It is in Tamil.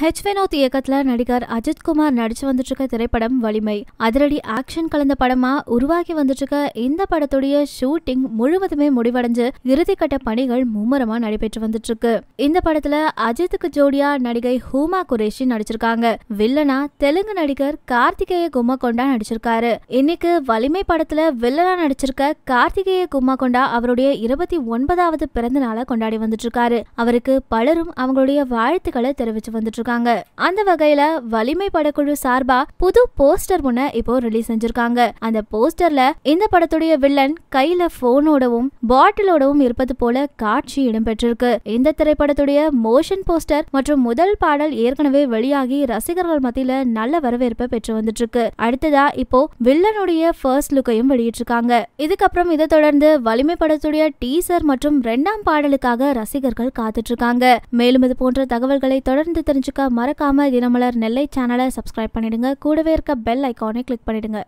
ஹெச் வினோத் இயக்கத்துல நடிகர் அஜித்குமார் நடிச்சு வந்துட்டு இருக்க திரைப்படம் வலிமை அதிரடி ஆக்ஷன் கலந்த படமா உருவாகி வந்துட்டு இருக்க இந்த படத்துடைய ஷூட்டிங் முழுவதுமே முடிவடைஞ்சு இறுதிக்கட்ட பணிகள் மும்முரமா நடைபெற்று வந்துட்டு இருக்கு இந்த படத்துல அஜித்துக்கு ஜோடியா நடிகை ஹூமா குரேஷி நடிச்சிருக்காங்க வில்லனா தெலுங்கு நடிகர் கார்த்திகேய கொண்டா நடிச்சிருக்காரு இன்னைக்கு வலிமை படத்துல வில்லனா நடிச்சிருக்க கார்த்திகேய கும்மா கொண்டா அவருடைய இருபத்தி ஒன்பதாவது பிறந்த நாளை கொண்டாடி வந்துட்டு இருக்காரு அவருக்கு பலரும் அவங்களுடைய வாழ்த்துக்களை தெரிவிச்சு வந்துட்டு வச்சிருக்காங்க அந்த வகையில வலிமை படக்குழு சார்பா புது போஸ்டர் ஒண்ணு இப்போ ரிலீஸ் செஞ்சிருக்காங்க அந்த போஸ்டர்ல இந்த படத்துடைய வில்லன் கையில போனோடவும் பாட்டிலோடவும் இருப்பது போல காட்சி இடம்பெற்றிருக்கு இந்த திரைப்படத்துடைய மோஷன் போஸ்டர் மற்றும் முதல் பாடல் ஏற்கனவே வெளியாகி ரசிகர்கள் மத்தியில நல்ல வரவேற்பை பெற்று வந்துட்டு இருக்கு அடுத்ததா இப்போ வில்லனுடைய ஃபர்ஸ்ட் லுக்கையும் வெளியிட்டிருக்காங்க இதுக்கப்புறம் இதை தொடர்ந்து வலிமை படத்துடைய டீசர் மற்றும் ரெண்டாம் பாடலுக்காக ரசிகர்கள் காத்துட்டு இருக்காங்க மேலும் இது போன்ற தகவல்களை தொடர்ந்து தெரிஞ்சுக்க இருக்க தினமலர் நெல்லை சேனலை சப்ஸ்கிரைப் பண்ணிடுங்க கூடவே இருக்க பெல் ஐக்கானை கிளிக் பண்ணிடுங்க